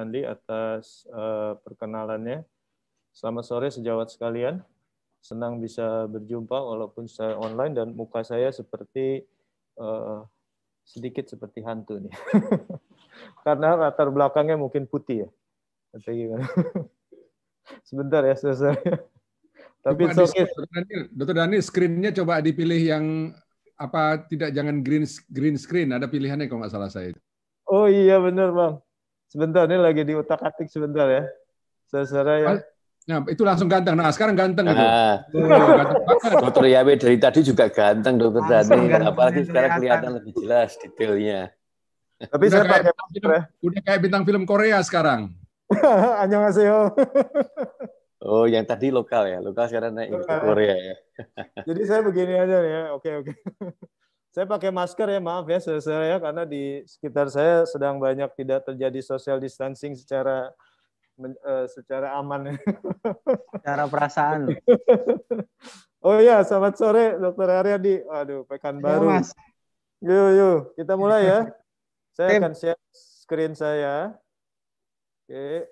Andi atas uh, perkenalannya. Selamat sore sejawat sekalian. Senang bisa berjumpa walaupun saya online dan muka saya seperti uh, sedikit seperti hantu nih. Karena latar belakangnya mungkin putih ya. Atau gimana? Sebentar ya selesai. Tapi coba okay. Dokter Dani, screen-nya coba dipilih yang apa tidak jangan green green screen ada pilihannya kalau nggak salah saya. Oh iya benar bang. Sebentar, ini lagi di otak atik sebentar ya. Saudara ya. Nah, itu langsung ganteng. Nah, sekarang ganteng nah. itu. Ah. Dokter Yabe dari tadi juga ganteng, Dokter Dani. Apalagi sekarang kelihatan lebih jelas detailnya. Tapi udah saya kayak pakai bintang film, ya. udah kayak bintang film Korea sekarang. Annyeonghaseyo. oh, yang tadi lokal ya. Lokal sekarang naik ke ya. Korea ya. Jadi saya begini aja ya. Oke, oke. Saya pakai masker ya, maaf ya saudara ya, karena di sekitar saya sedang banyak tidak terjadi social distancing secara eh, secara aman. Secara perasaan. oh ya, selamat sore Dokter Aryadi. Aduh, pekan ya, baru. Mas. Yuk, yuk, kita mulai ya. Saya akan share screen saya. Oke.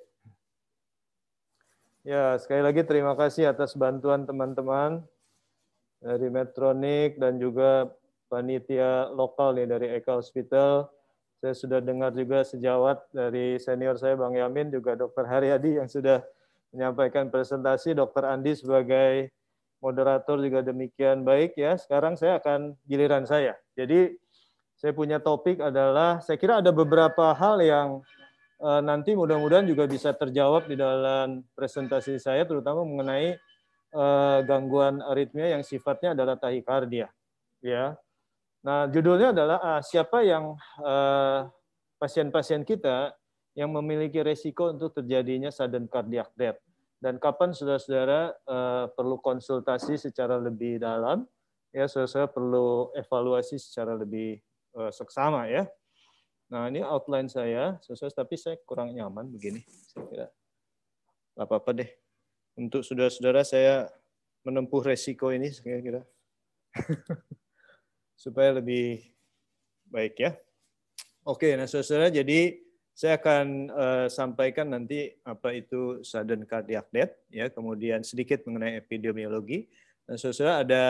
Ya, sekali lagi terima kasih atas bantuan teman-teman dari Metronic dan juga panitia lokal nih dari Eka Hospital. Saya sudah dengar juga sejawat dari senior saya Bang Yamin juga Dokter Haryadi yang sudah menyampaikan presentasi, Dokter Andi sebagai moderator juga demikian baik ya. Sekarang saya akan giliran saya. Jadi saya punya topik adalah saya kira ada beberapa hal yang eh, nanti mudah-mudahan juga bisa terjawab di dalam presentasi saya terutama mengenai eh, gangguan aritmia yang sifatnya adalah tahikardia ya Nah, judulnya adalah ah, siapa yang eh, pasien-pasien eh, kita yang memiliki resiko untuk terjadinya sudden cardiac death dan kapan saudara-saudara eh, perlu konsultasi secara lebih dalam ya saudara-saudara perlu evaluasi secara lebih eh, seksama ya. Nah, ini outline saya, saudara tapi saya kurang nyaman begini saya kira. apa-apa deh. Untuk saudara-saudara saya menempuh resiko ini saya kira. supaya lebih baik ya. Oke, nah saudara, jadi saya akan uh, sampaikan nanti apa itu sudden cardiac death ya, kemudian sedikit mengenai epidemiologi. nah, saudara ada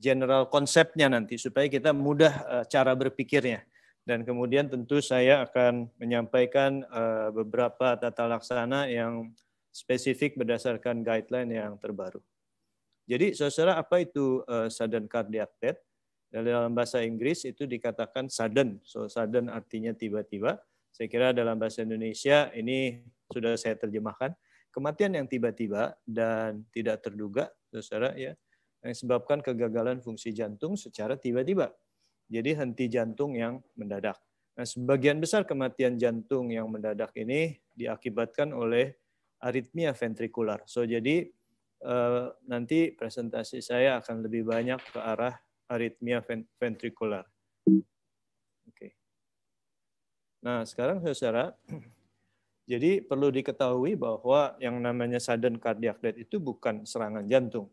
general konsepnya nanti supaya kita mudah uh, cara berpikirnya. Dan kemudian tentu saya akan menyampaikan uh, beberapa tata laksana yang spesifik berdasarkan guideline yang terbaru. Jadi saudara apa itu uh, sudden cardiac death? Dalam bahasa Inggris itu dikatakan sudden. So sudden artinya tiba-tiba. Saya kira dalam bahasa Indonesia ini sudah saya terjemahkan kematian yang tiba-tiba dan tidak terduga, saudara ya, yang disebabkan kegagalan fungsi jantung secara tiba-tiba. Jadi henti jantung yang mendadak. Nah, sebagian besar kematian jantung yang mendadak ini diakibatkan oleh aritmia ventrikular. So jadi eh, nanti presentasi saya akan lebih banyak ke arah aritmia ventrikular. Oke. Nah, sekarang Saudara, jadi perlu diketahui bahwa yang namanya sudden cardiac death itu bukan serangan jantung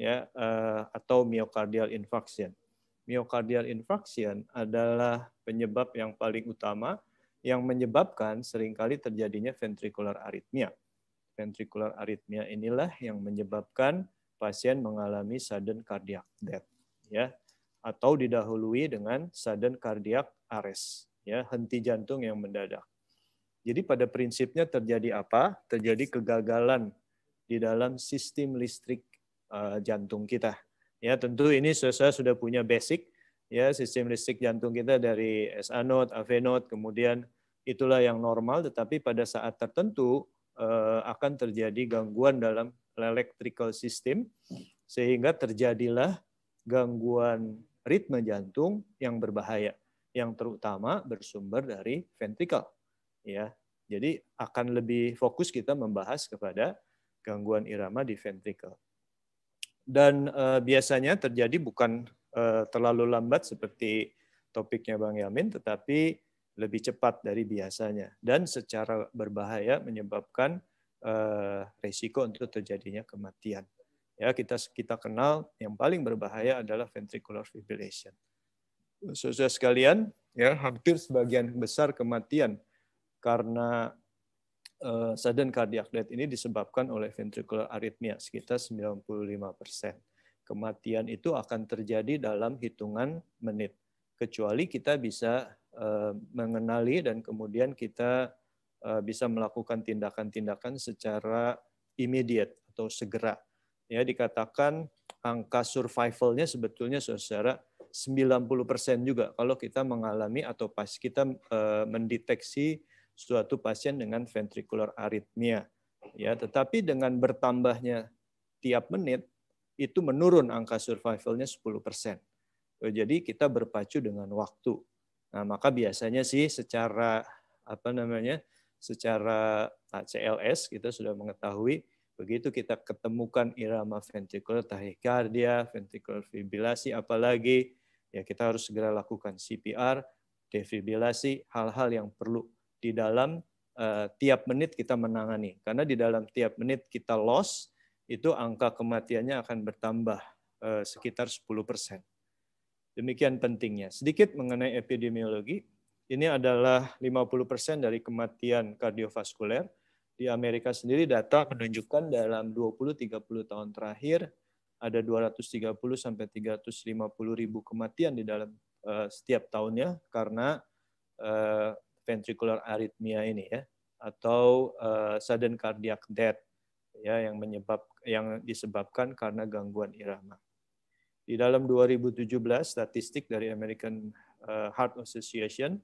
ya eh, atau myocardial infarction. Myocardial infarction adalah penyebab yang paling utama yang menyebabkan seringkali terjadinya ventricular aritmia. Ventricular aritmia inilah yang menyebabkan pasien mengalami sudden cardiac death ya atau didahului dengan sudden cardiac arrest ya henti jantung yang mendadak. Jadi pada prinsipnya terjadi apa? Terjadi kegagalan di dalam sistem listrik eh, jantung kita. Ya tentu ini saya sudah punya basic ya sistem listrik jantung kita dari SA node, AV node, kemudian itulah yang normal tetapi pada saat tertentu eh, akan terjadi gangguan dalam electrical system sehingga terjadilah gangguan ritme jantung yang berbahaya, yang terutama bersumber dari ventrikel. Ya, jadi akan lebih fokus kita membahas kepada gangguan irama di ventrikel. Dan e, biasanya terjadi bukan e, terlalu lambat seperti topiknya Bang Yamin, tetapi lebih cepat dari biasanya dan secara berbahaya menyebabkan e, resiko untuk terjadinya kematian ya kita kita kenal yang paling berbahaya adalah ventricular fibrillation. Saudara sekalian, ya hampir sebagian besar kematian karena uh, sudden cardiac death ini disebabkan oleh ventricular arrhythmia sekitar 95%. Kematian itu akan terjadi dalam hitungan menit kecuali kita bisa uh, mengenali dan kemudian kita uh, bisa melakukan tindakan-tindakan secara immediate atau segera ya dikatakan angka survivalnya sebetulnya secara 90% juga kalau kita mengalami atau pas kita eh, mendeteksi suatu pasien dengan ventricular arrhythmia. Ya, tetapi dengan bertambahnya tiap menit itu menurun angka survivalnya 10%. Jadi kita berpacu dengan waktu. Nah, maka biasanya sih secara apa namanya? secara CLS kita sudah mengetahui Begitu kita ketemukan irama ventricular tachycardia ventricular fibrilasi, apalagi ya kita harus segera lakukan CPR, defibrilasi, hal-hal yang perlu di dalam uh, tiap menit kita menangani. Karena di dalam tiap menit kita loss, itu angka kematiannya akan bertambah uh, sekitar 10 persen. Demikian pentingnya. Sedikit mengenai epidemiologi, ini adalah 50% dari kematian kardiovaskuler di Amerika sendiri data menunjukkan dalam 20-30 tahun terakhir ada 230 sampai 350 ribu kematian di dalam uh, setiap tahunnya karena uh, ventricular arrhythmia ini ya atau uh, sudden cardiac death ya yang menyebab yang disebabkan karena gangguan irama. Di dalam 2017 statistik dari American Heart Association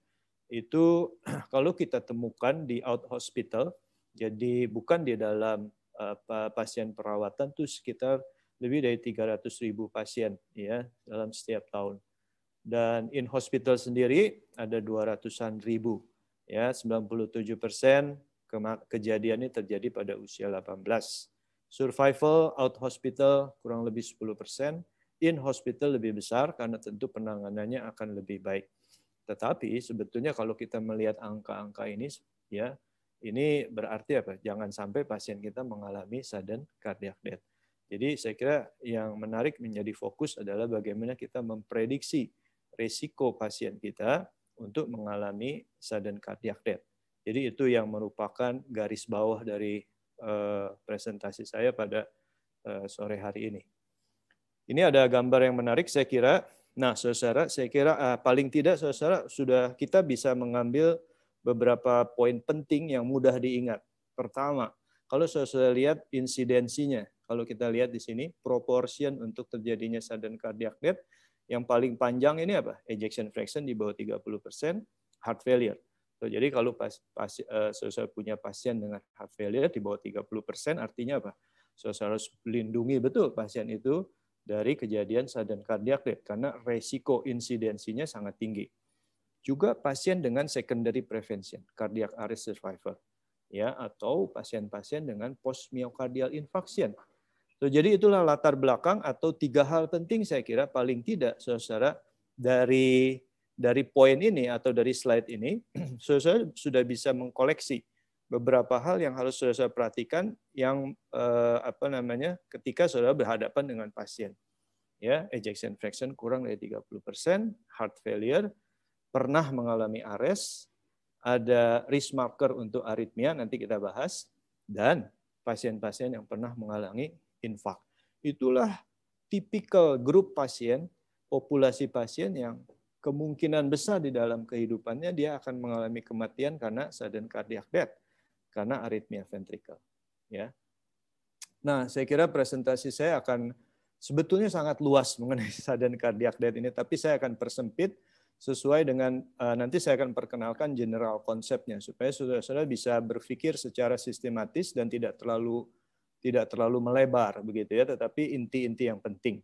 itu kalau kita temukan di out hospital jadi bukan di dalam eh, pasien perawatan itu sekitar lebih dari 300 ribu pasien ya dalam setiap tahun. Dan in hospital sendiri ada 200-an ribu. Ya, 97 persen kejadian ini terjadi pada usia 18. Survival out hospital kurang lebih 10 persen, in hospital lebih besar karena tentu penanganannya akan lebih baik. Tetapi sebetulnya kalau kita melihat angka-angka ini, ya ini berarti apa? Jangan sampai pasien kita mengalami sudden cardiac death. Jadi saya kira yang menarik menjadi fokus adalah bagaimana kita memprediksi risiko pasien kita untuk mengalami sudden cardiac death. Jadi itu yang merupakan garis bawah dari eh, presentasi saya pada eh, sore hari ini. Ini ada gambar yang menarik saya kira. Nah, saudara, saya kira eh, paling tidak saudara sudah kita bisa mengambil beberapa poin penting yang mudah diingat. Pertama, kalau sudah lihat insidensinya, kalau kita lihat di sini, proportion untuk terjadinya sudden cardiac death, yang paling panjang ini apa? Ejection fraction di bawah 30%, persen heart failure. So, jadi kalau pas, pas, uh, punya pasien dengan heart failure di bawah 30%, persen artinya apa? saya harus lindungi betul pasien itu dari kejadian sudden cardiac death karena resiko insidensinya sangat tinggi juga pasien dengan secondary prevention, cardiac arrest survivor, ya atau pasien-pasien dengan post myocardial infarction. So, jadi itulah latar belakang atau tiga hal penting saya kira paling tidak saudara dari dari poin ini atau dari slide ini, saudara sudah bisa mengkoleksi beberapa hal yang harus saudara perhatikan yang eh, apa namanya ketika saudara berhadapan dengan pasien. Ya, ejection fraction kurang dari 30%, heart failure, pernah mengalami ARES, ada risk marker untuk aritmia, nanti kita bahas, dan pasien-pasien yang pernah mengalami infak. Itulah tipikal grup pasien, populasi pasien yang kemungkinan besar di dalam kehidupannya dia akan mengalami kematian karena sudden cardiac death, karena aritmia ventrikel. Ya. Nah, saya kira presentasi saya akan sebetulnya sangat luas mengenai sudden cardiac death ini, tapi saya akan persempit sesuai dengan uh, nanti saya akan perkenalkan general konsepnya supaya saudara-saudara bisa berpikir secara sistematis dan tidak terlalu tidak terlalu melebar begitu ya tetapi inti-inti yang penting.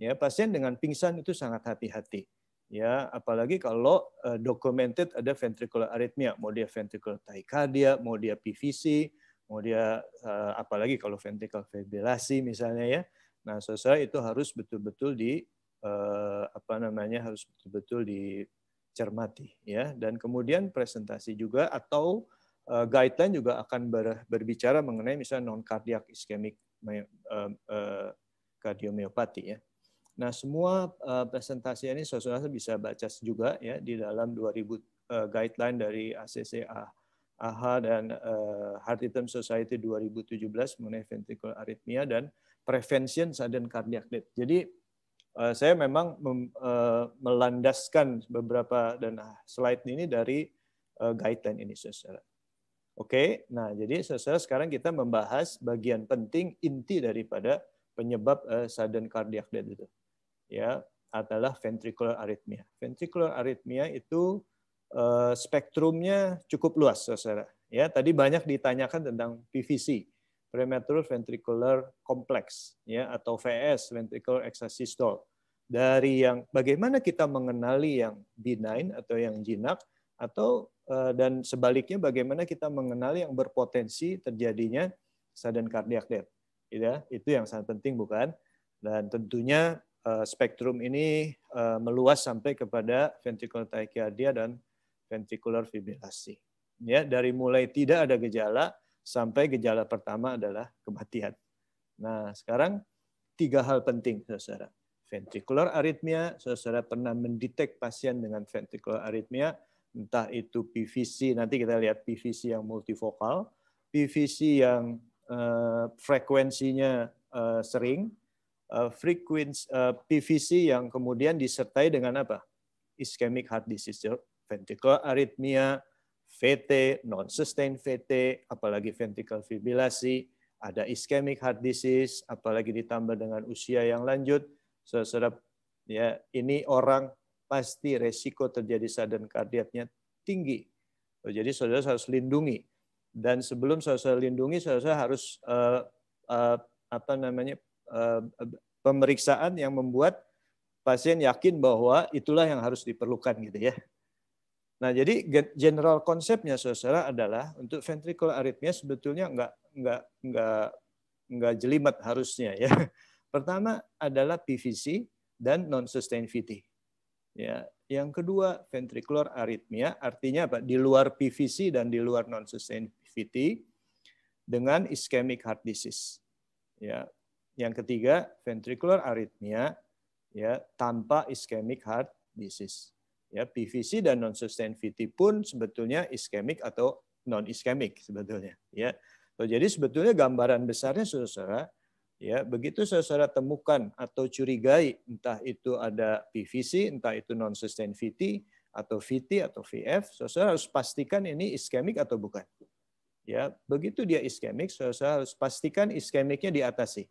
Ya, pasien dengan pingsan itu sangat hati-hati. Ya, apalagi kalau uh, documented ada ventricular arrhythmia, mau dia ventricular tachycardia, mau dia PVC, mau dia uh, apalagi kalau ventricular fibrilasi misalnya ya. Nah, saudara itu harus betul-betul di eh, apa namanya harus betul-betul dicermati ya dan kemudian presentasi juga atau eh, guideline juga akan ber, berbicara mengenai misalnya non cardiac ischemic eh, eh, kardiomiopati ya. Nah, semua eh, presentasi ini saudara bisa baca juga ya di dalam 2000 eh, guideline dari ACCA AHA dan uh, Heart Rhythm Society 2017 mengenai ventricular arrhythmia dan prevention sudden cardiac death. Jadi Eh, saya memang mem, uh, melandaskan beberapa dan ah, slide ini dari uh, guideline ini saudara. Oke, nah jadi saudara sekarang kita membahas bagian penting inti daripada penyebab uh, sudden cardiac death itu. Ya, adalah ventricular arrhythmia. Ventricular arrhythmia itu uh, spektrumnya cukup luas saudara. Ya, tadi banyak ditanyakan tentang PVC premature ventricular complex ya atau VS ventricular exasystole. Dari yang bagaimana kita mengenali yang benign atau yang jinak atau eh, dan sebaliknya bagaimana kita mengenali yang berpotensi terjadinya sudden cardiac death. Ya, itu yang sangat penting bukan? Dan tentunya eh, spektrum ini eh, meluas sampai kepada ventricular tachycardia dan ventricular fibrilasi. Ya, dari mulai tidak ada gejala sampai gejala pertama adalah kematian. Nah, sekarang tiga hal penting, saudara. Ventricular aritmia, saudara pernah mendetek pasien dengan ventricular aritmia, entah itu PVC, nanti kita lihat PVC yang multifokal, PVC yang uh, frekuensinya uh, sering, uh, frequency, uh, PVC yang kemudian disertai dengan apa? Ischemic heart disease, ventricular aritmia. VT, non-sustained VT, apalagi ventricular fibrilasi, ada ischemic heart disease, apalagi ditambah dengan usia yang lanjut, saudara ya ini orang pasti resiko terjadi sudden kardiatnya tinggi. Oh, jadi saudara harus lindungi dan sebelum saudara lindungi saudara harus uh, uh, apa namanya uh, pemeriksaan yang membuat pasien yakin bahwa itulah yang harus diperlukan gitu ya. Nah, jadi general konsepnya saudara adalah untuk ventricular arrhythmia sebetulnya nggak nggak nggak nggak jelimet harusnya ya. Pertama adalah PVC dan non sustained VT. Ya, yang kedua ventricular arrhythmia artinya apa? Di luar PVC dan di luar non sustained VT dengan ischemic heart disease. Ya. Yang ketiga ventricular arrhythmia ya tanpa ischemic heart disease. Ya, PVC dan non sustainability pun sebetulnya iskemik atau non iskemik sebetulnya. Ya. So, jadi sebetulnya gambaran besarnya saudara ya begitu saudara temukan atau curigai entah itu ada PVC, entah itu non sustainability atau VT atau VF, saudara harus pastikan ini iskemik atau bukan. Ya, begitu dia iskemik, saudara harus pastikan iskemiknya diatasi.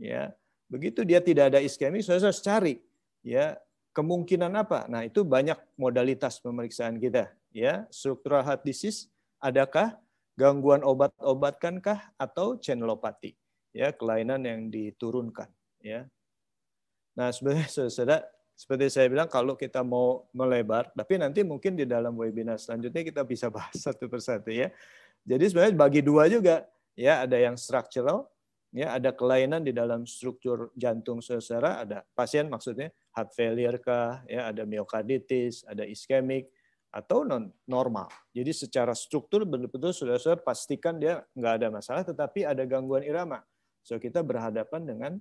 Ya, begitu dia tidak ada iskemik, saudara harus cari ya Kemungkinan apa? Nah, itu banyak modalitas pemeriksaan kita, ya. struktural heart disease adakah gangguan obat obatkankah atau channelopati, ya, kelainan yang diturunkan, ya. Nah, sebenarnya saudara seperti saya bilang kalau kita mau melebar, tapi nanti mungkin di dalam webinar selanjutnya kita bisa bahas satu persatu ya. Jadi sebenarnya bagi dua juga ya ada yang structural ya ada kelainan di dalam struktur jantung secara ada pasien maksudnya heart failure kah, ya ada myokarditis, ada iskemik atau non normal. Jadi secara struktur betul-betul sudah saya pastikan dia nggak ada masalah, tetapi ada gangguan irama. So kita berhadapan dengan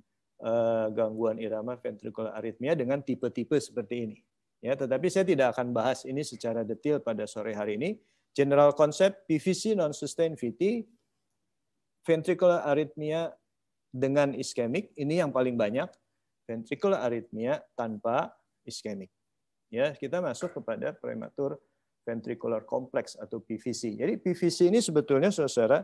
uh, gangguan irama ventricular arrhythmia dengan tipe-tipe seperti ini. Ya, tetapi saya tidak akan bahas ini secara detail pada sore hari ini. General konsep PVC non-sustained VT, ventricular arrhythmia dengan iskemik, ini yang paling banyak ventricular Aritmia tanpa iskemik. Ya, kita masuk kepada prematur ventricular complex atau PVC. Jadi PVC ini sebetulnya saudara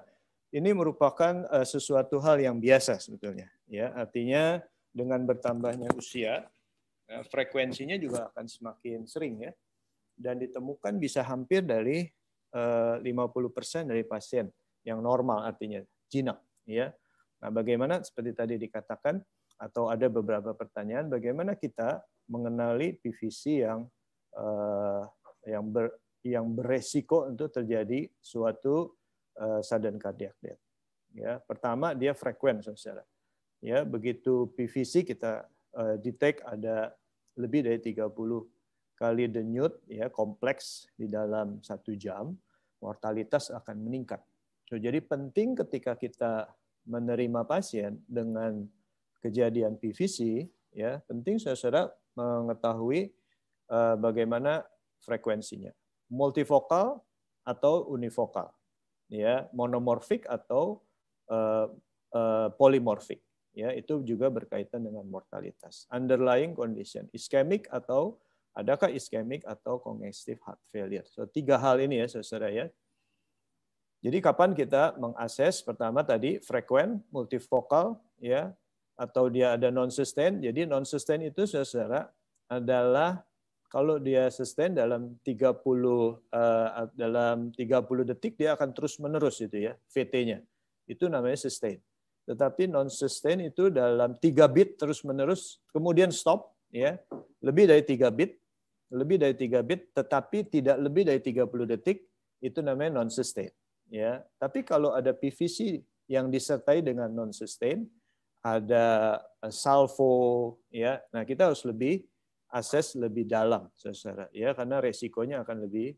ini merupakan eh, sesuatu hal yang biasa sebetulnya. Ya, artinya dengan bertambahnya usia, eh, frekuensinya juga akan semakin sering ya. Dan ditemukan bisa hampir dari 50% eh, dari pasien yang normal artinya jinak ya. Nah, bagaimana seperti tadi dikatakan atau ada beberapa pertanyaan bagaimana kita mengenali PVC yang uh, yang ber, yang beresiko untuk terjadi suatu uh, sudden cardiac death. Ya, pertama dia frekuen secara. Ya, begitu PVC kita uh, detect ada lebih dari 30 kali denyut ya kompleks di dalam satu jam, mortalitas akan meningkat. So, jadi penting ketika kita menerima pasien dengan kejadian PVC, ya penting saudara mengetahui eh, bagaimana frekuensinya. Multifokal atau unifokal, ya monomorfik atau uh, polimorfik, ya itu juga berkaitan dengan mortalitas. Underlying condition, iskemik atau adakah iskemik atau congestive heart failure. So tiga hal ini ya saudara ya. Jadi kapan kita mengakses pertama tadi frekuen, multifokal, ya atau dia ada non sustain. Jadi non sustain itu saudara adalah kalau dia sustain dalam 30 uh, eh, dalam 30 detik dia akan terus menerus itu ya VT-nya. Itu namanya sustain. Tetapi non sustain itu dalam 3 bit terus menerus kemudian stop ya. Lebih dari 3 bit, lebih dari 3 bit tetapi tidak lebih dari 30 detik itu namanya non sustain ya. Tapi kalau ada PVC yang disertai dengan non sustain ada eh, salvo ya. Nah, kita harus lebih akses lebih dalam secara ya karena resikonya akan lebih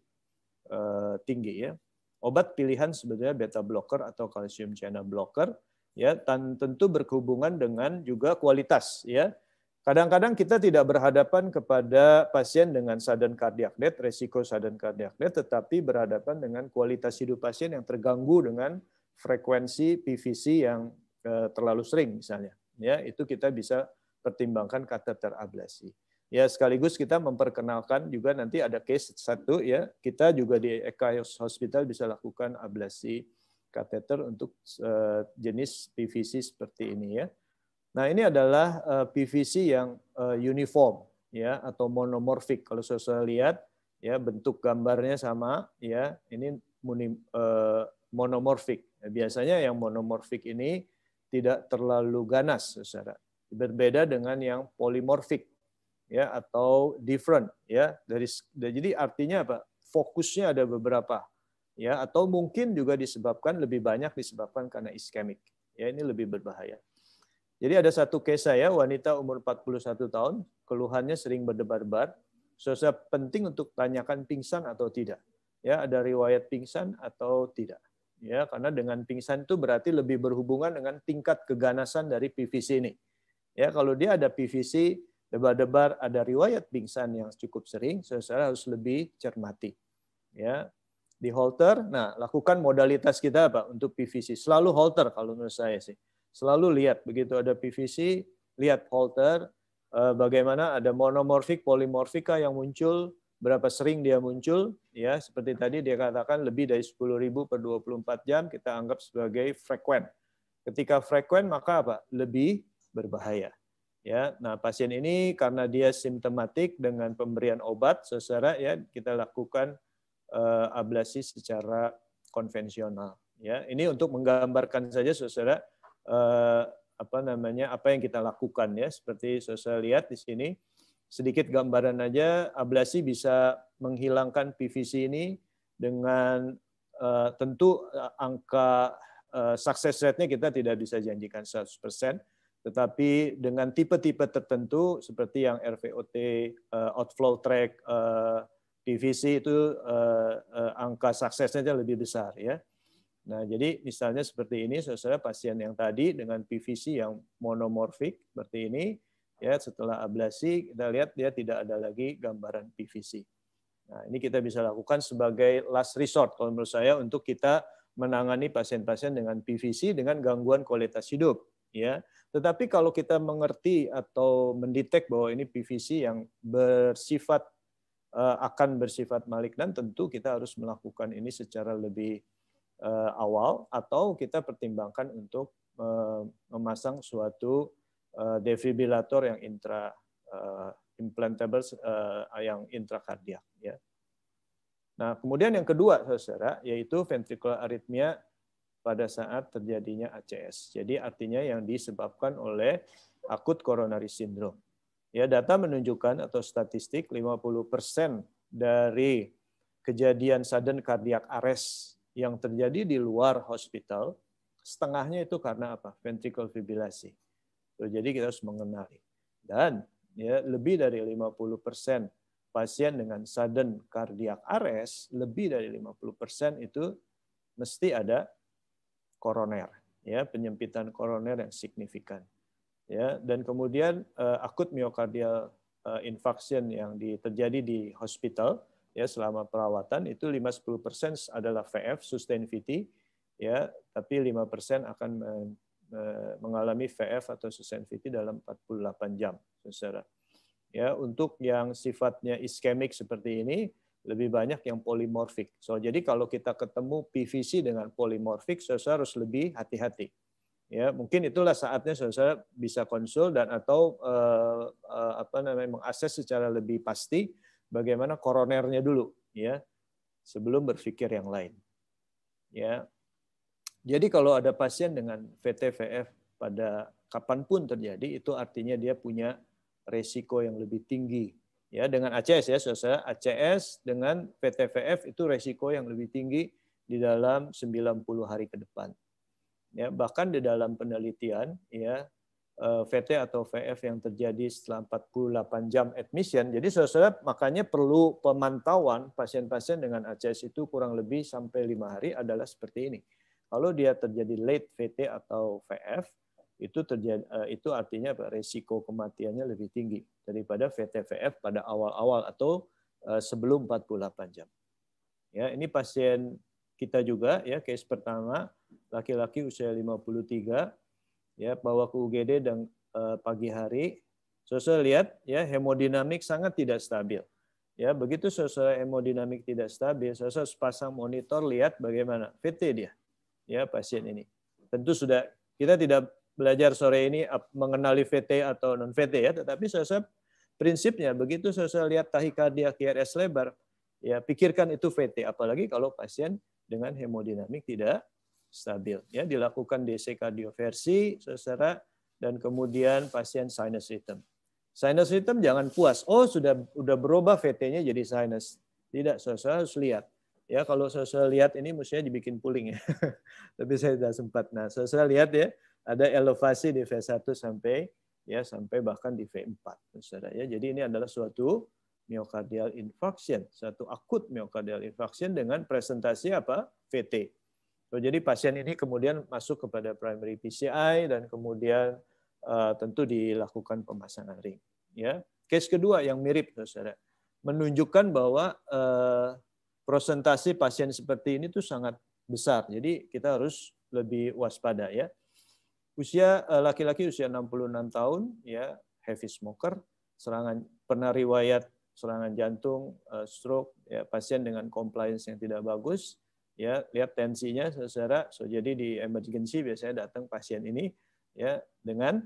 uh, tinggi ya. Obat pilihan sebenarnya beta blocker atau calcium channel blocker ya dan tentu berhubungan dengan juga kualitas ya. Kadang-kadang kita tidak berhadapan kepada pasien dengan sudden cardiac death, resiko sudden cardiac death, tetapi berhadapan dengan kualitas hidup pasien yang terganggu dengan frekuensi PVC yang terlalu sering misalnya. Ya, itu kita bisa pertimbangkan kateter ablasi. Ya, sekaligus kita memperkenalkan juga nanti ada case satu ya, kita juga di EKA Hospital bisa lakukan ablasi kateter untuk eh, jenis PVC seperti ini ya. Nah, ini adalah eh, PVC yang eh, uniform ya atau monomorfik kalau saya lihat ya bentuk gambarnya sama ya ini monomorfik. Nah, biasanya yang monomorfik ini tidak terlalu ganas, saudara. Berbeda dengan yang polimorfik, ya atau different, ya dari. Jadi artinya apa? Fokusnya ada beberapa, ya atau mungkin juga disebabkan lebih banyak disebabkan karena iskemik. Ya ini lebih berbahaya. Jadi ada satu case saya, wanita umur 41 tahun, keluhannya sering berdebar-debar. sosial penting untuk tanyakan pingsan atau tidak. Ya, ada riwayat pingsan atau tidak ya karena dengan pingsan itu berarti lebih berhubungan dengan tingkat keganasan dari PVC ini. Ya, kalau dia ada PVC debar-debar ada riwayat pingsan yang cukup sering, saudara harus lebih cermati. Ya. Di Holter nah lakukan modalitas kita apa untuk PVC. Selalu Holter kalau menurut saya sih. Selalu lihat begitu ada PVC, lihat Holter eh, bagaimana ada monomorfik, polimorfika yang muncul berapa sering dia muncul ya seperti tadi dia katakan lebih dari 10.000 per 24 jam kita anggap sebagai frekuen. Ketika frekuen maka apa? lebih berbahaya. Ya, nah pasien ini karena dia simptomatik dengan pemberian obat secara ya kita lakukan uh, ablasi secara konvensional. Ya, ini untuk menggambarkan saja saudara uh, apa namanya apa yang kita lakukan ya seperti saudara lihat di sini sedikit gambaran aja, ablasi bisa menghilangkan PVC ini dengan uh, tentu eh, angka uh, success rate-nya kita tidak bisa janjikan 100%, tetapi dengan tipe-tipe tertentu seperti yang RVOT, uh, outflow track, uh, PVC itu uh, uh, angka suksesnya lebih besar ya. Nah, jadi misalnya seperti ini, saudara pasien yang tadi dengan PVC yang monomorfik seperti ini, ya setelah ablasi kita lihat dia tidak ada lagi gambaran PVC. Nah, ini kita bisa lakukan sebagai last resort kalau menurut saya untuk kita menangani pasien-pasien dengan PVC dengan gangguan kualitas hidup, ya. Tetapi kalau kita mengerti atau mendetek bahwa ini PVC yang bersifat eh, akan bersifat malignan, tentu kita harus melakukan ini secara lebih eh, awal atau kita pertimbangkan untuk eh, memasang suatu Eh, defibrilator yang intra uh, implantable uh, yang intrakardiak ya. Nah, kemudian yang kedua Saudara yaitu ventricular aritmia pada saat terjadinya ACS. Jadi artinya yang disebabkan oleh akut coronary syndrome. Ya, data menunjukkan atau statistik 50% dari kejadian sudden cardiac arrest yang terjadi di luar hospital, setengahnya itu karena apa? Ventricular fibrillasi. Jadi kita harus mengenali. Dan ya lebih dari 50% pasien dengan sudden cardiac arrest, lebih dari 50% itu mesti ada koroner, ya penyempitan koroner yang signifikan. Ya, dan kemudian uh, akut miokardial uh, infarction yang di, terjadi di hospital ya selama perawatan itu 5-10% adalah VF sustained VT ya, tapi 5% akan Eh, mengalami VF atau sensitivity dalam 48 jam secara ya untuk yang sifatnya iskemik seperti ini lebih banyak yang polimorfik. So jadi kalau kita ketemu PVC dengan polimorfik, saudara harus lebih hati-hati. Ya mungkin itulah saatnya saudara bisa konsul dan atau uh, apa namanya mengakses secara lebih pasti bagaimana koronernya dulu ya sebelum berpikir yang lain. Ya jadi kalau ada pasien dengan VTVF pada kapanpun terjadi, itu artinya dia punya resiko yang lebih tinggi. Ya, dengan ACS ya, saudara, ACS dengan VTVF itu resiko yang lebih tinggi di dalam 90 hari ke depan. Ya, bahkan di dalam penelitian ya eh, VT atau VF yang terjadi setelah 48 jam admission. Jadi saudara makanya perlu pemantauan pasien-pasien dengan ACS itu kurang lebih sampai lima hari adalah seperti ini. Kalau dia terjadi late VT atau VF, itu terjadi eh, itu artinya resiko kematiannya lebih tinggi daripada VT-VF pada awal-awal atau eh, sebelum 48 jam. Ya, ini pasien kita juga ya case pertama laki-laki usia 53 ya bawa ke UGD dan eh, pagi hari Saudara lihat ya hemodinamik sangat tidak stabil. Ya, begitu saudara hemodinamik tidak stabil, saudara sepasang monitor lihat bagaimana VT dia ya pasien ini. Tentu sudah kita tidak belajar sore ini mengenali VT atau non VT ya, tetapi saya prinsipnya begitu saya lihat tahikardia QRS lebar, ya pikirkan itu VT apalagi kalau pasien dengan hemodinamik tidak stabil ya dilakukan DC kardioversi secara dan kemudian pasien sinus rhythm. Sinus rhythm jangan puas. Oh sudah sudah berubah VT-nya jadi sinus. Tidak, saya harus lihat ya kalau saya, saya lihat ini mestinya dibikin puling ya. Tapi saya tidak sempat. Nah, saya, saya lihat ya ada elevasi di V1 sampai ya sampai bahkan di V4 Saudara ya. Jadi ini adalah suatu myocardial infarction, suatu akut myocardial infarction dengan presentasi apa? VT. So, oh, jadi pasien ini kemudian masuk kepada primary PCI dan kemudian uh, tentu dilakukan pemasangan ring ya. Case kedua yang mirip Saudara menunjukkan bahwa uh, prosentase pasien seperti ini tuh sangat besar. Jadi kita harus lebih waspada ya. Usia eh, laki-laki usia 66 tahun ya, heavy smoker, serangan pernah riwayat serangan jantung, eh, stroke, ya pasien dengan compliance yang tidak bagus, ya lihat tensinya saudara. So jadi di emergency biasanya datang pasien ini ya dengan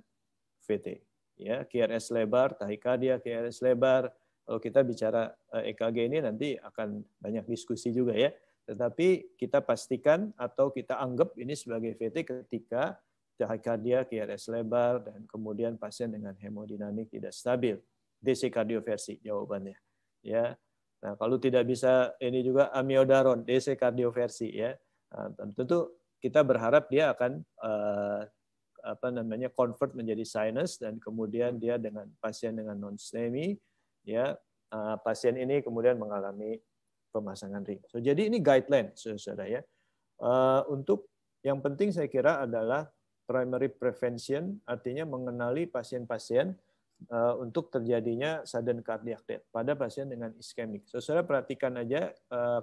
VT, ya QRS lebar, tahikardia, QRS lebar, kalau kita bicara EKG eh, e ini nanti akan banyak diskusi juga ya. Tetapi kita pastikan atau kita anggap ini sebagai VT ketika tachycardia, QRS lebar, dan kemudian pasien dengan hemodinamik tidak stabil. DC kardioversi jawabannya. Ya. Nah, kalau tidak bisa ini juga amiodaron, DC kardioversi ya. Nah, tentu kita berharap dia akan eh, apa namanya convert menjadi sinus dan kemudian dia dengan pasien dengan non STEMI ya eh, pasien ini kemudian mengalami pemasangan ring. So, jadi ini guideline saudara ya. Eh, untuk yang penting saya kira adalah primary prevention, artinya mengenali pasien-pasien eh, untuk terjadinya sudden cardiac death pada pasien dengan iskemik. So, saudara perhatikan aja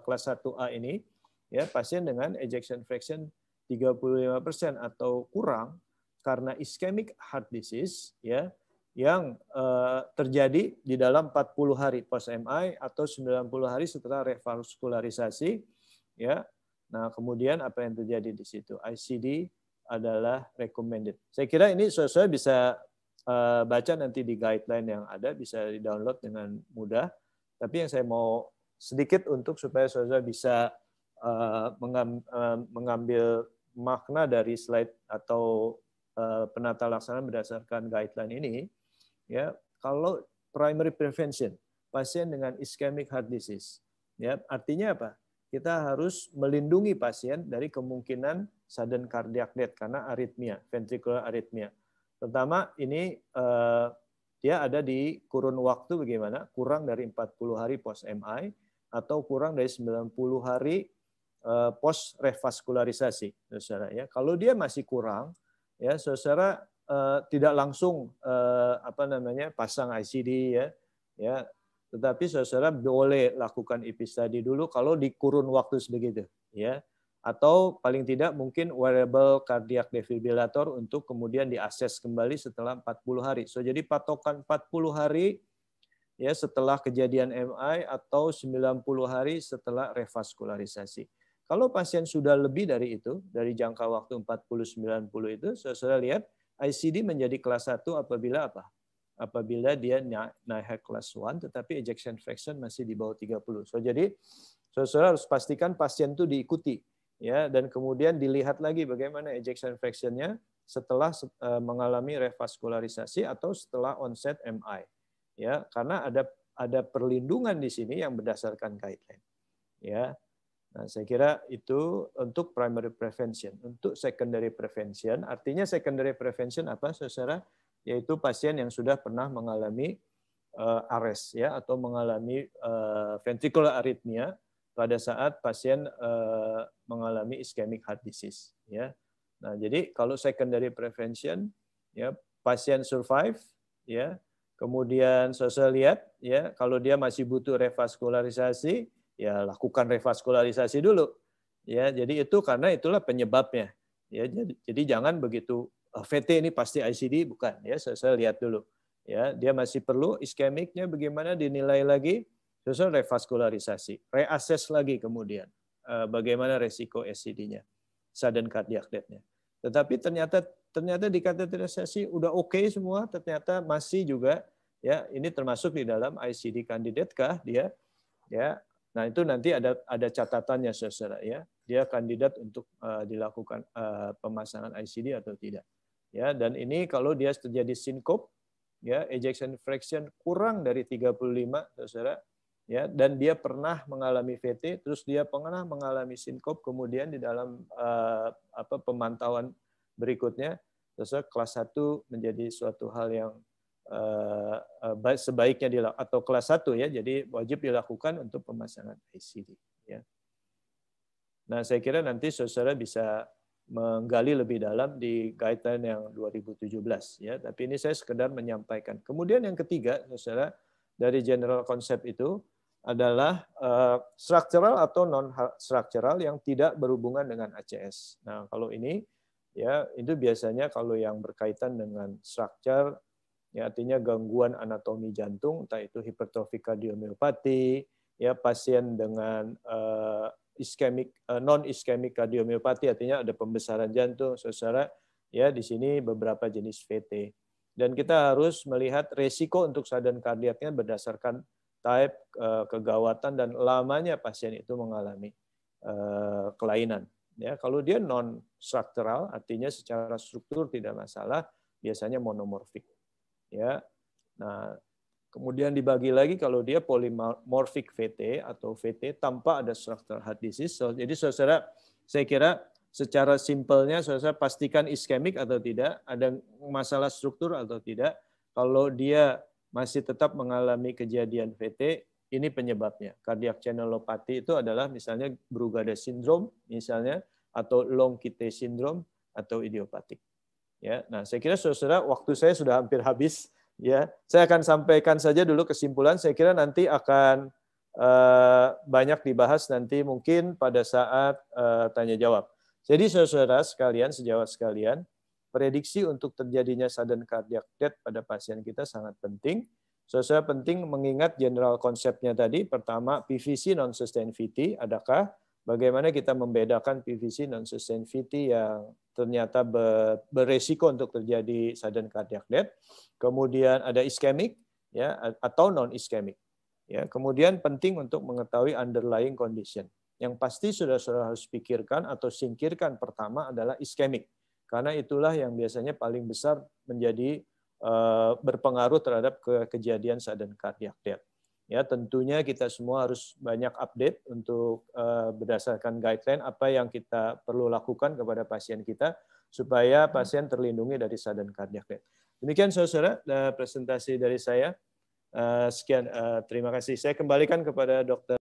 kelas 1A ini, ya pasien dengan ejection fraction 35% atau kurang karena iskemik heart disease, ya yang uh, terjadi di dalam 40 hari post MI atau 90 hari setelah revaskularisasi ya. Nah, kemudian apa yang terjadi di situ? ICD adalah recommended. Saya kira ini sesuai bisa uh, baca nanti di guideline yang ada bisa di-download dengan mudah. Tapi yang saya mau sedikit untuk supaya saudara bisa uh, mengambil makna dari slide atau penata laksana berdasarkan guideline ini ya kalau primary prevention pasien dengan ischemic heart disease ya artinya apa kita harus melindungi pasien dari kemungkinan sudden cardiac death karena aritmia ventricular arrhythmia pertama ini eh, dia ada di kurun waktu bagaimana kurang dari 40 hari post MI atau kurang dari 90 hari eh, post revaskularisasi saudara ya kalau dia masih kurang ya saudara uh, tidak langsung uh, apa namanya pasang ICD ya ya tetapi saudara boleh lakukan IP study dulu kalau di kurun waktu sebegitu ya atau paling tidak mungkin wearable cardiac defibrillator untuk kemudian diakses kembali setelah 40 hari. So jadi patokan 40 hari ya setelah kejadian MI atau 90 hari setelah revaskularisasi. Kalau pasien sudah lebih dari itu, dari jangka waktu 40-90 itu, saya sudah lihat ICD menjadi kelas 1 apabila apa? Apabila dia naik kelas 1 tetapi ejection fraction masih di bawah 30. So jadi saudara harus pastikan pasien itu diikuti ya dan kemudian dilihat lagi bagaimana ejection fractionnya setelah e, mengalami revaskularisasi atau setelah onset MI ya karena ada ada perlindungan di sini yang berdasarkan guideline ya Nah, saya kira itu untuk primary prevention. Untuk secondary prevention, artinya secondary prevention apa, Secara Yaitu pasien yang sudah pernah mengalami uh, eh, ARES ya atau mengalami uh, ventricular arrhythmia pada saat pasien uh, mengalami ischemic heart disease ya. Nah, jadi kalau secondary prevention ya pasien survive ya. Kemudian saya lihat ya kalau dia masih butuh revaskularisasi ya lakukan revaskularisasi dulu. Ya, jadi itu karena itulah penyebabnya. Ya, jadi, jadi jangan begitu oh, VT ini pasti ICD bukan ya saya, saya lihat dulu. Ya, dia masih perlu iskemiknya bagaimana dinilai lagi, sesuai revaskularisasi, reassess lagi kemudian eh, bagaimana resiko SCD-nya, sudden cardiac death-nya. Tetapi ternyata ternyata di kateterisasi udah oke okay semua, ternyata masih juga ya ini termasuk di dalam ICD candidate kah dia ya Nah, itu nanti ada ada catatannya saudara ya. Dia kandidat untuk uh, dilakukan uh, pemasangan ICD atau tidak. Ya, dan ini kalau dia terjadi sinkop ya, ejection fraction kurang dari 35 saudara ya, dan dia pernah mengalami VT terus dia pernah mengalami sinkop kemudian di dalam uh, apa pemantauan berikutnya saudara kelas 1 menjadi suatu hal yang Eh, eh, sebaiknya dilakukan atau kelas 1 ya jadi wajib dilakukan untuk pemasangan ICD ya. Nah, saya kira nanti saudara bisa menggali lebih dalam di guideline yang 2017 ya, tapi ini saya sekedar menyampaikan. Kemudian yang ketiga saudara dari general concept itu adalah struktural eh, structural atau non structural yang tidak berhubungan dengan ACS. Nah, kalau ini ya itu biasanya kalau yang berkaitan dengan structure ya artinya gangguan anatomi jantung entah itu hipertrofi kardiomiopati ya pasien dengan uh, iskemik uh, eh, non iskemik kardiomiopati artinya ada pembesaran jantung secara ya di sini beberapa jenis VT dan kita harus melihat resiko untuk sadan kardiaknya berdasarkan type uh, kegawatan dan lamanya pasien itu mengalami uh, kelainan ya kalau dia non struktural artinya secara struktur tidak masalah biasanya monomorfik ya. Nah, kemudian dibagi lagi kalau dia polymorphic VT atau VT tanpa ada structural heart disease. So, jadi saudara, saya kira secara simpelnya saudara pastikan iskemik atau tidak, ada masalah struktur atau tidak. Kalau dia masih tetap mengalami kejadian VT, ini penyebabnya. Cardiac channelopathy itu adalah misalnya Brugada syndrome misalnya atau Long QT syndrome atau idiopatik. Ya, nah saya kira saudara waktu saya sudah hampir habis ya. Saya akan sampaikan saja dulu kesimpulan. Saya kira nanti akan uh, banyak dibahas nanti mungkin pada saat uh, eh, tanya jawab. Jadi saudara sekalian, sejawat sekalian, prediksi untuk terjadinya sudden cardiac death pada pasien kita sangat penting. Saudara penting mengingat general konsepnya tadi. Pertama, PVC non-sustained VT adakah? Bagaimana kita membedakan PVC non-sustained VT yang ternyata beresiko untuk terjadi sudden cardiac death. Kemudian ada iskemik, ya atau non iskemik. Ya, kemudian penting untuk mengetahui underlying condition. Yang pasti sudah sudah harus pikirkan atau singkirkan pertama adalah iskemik, Karena itulah yang biasanya paling besar menjadi eh, berpengaruh terhadap kejadian sudden cardiac death. Ya, tentunya kita semua harus banyak update untuk eh, berdasarkan guideline apa yang kita perlu lakukan kepada pasien kita supaya hmm. pasien terlindungi dari sudden cardiac death. Demikian saudara eh, presentasi dari saya. Eh, sekian, terima kasih. Saya kembalikan kepada dokter.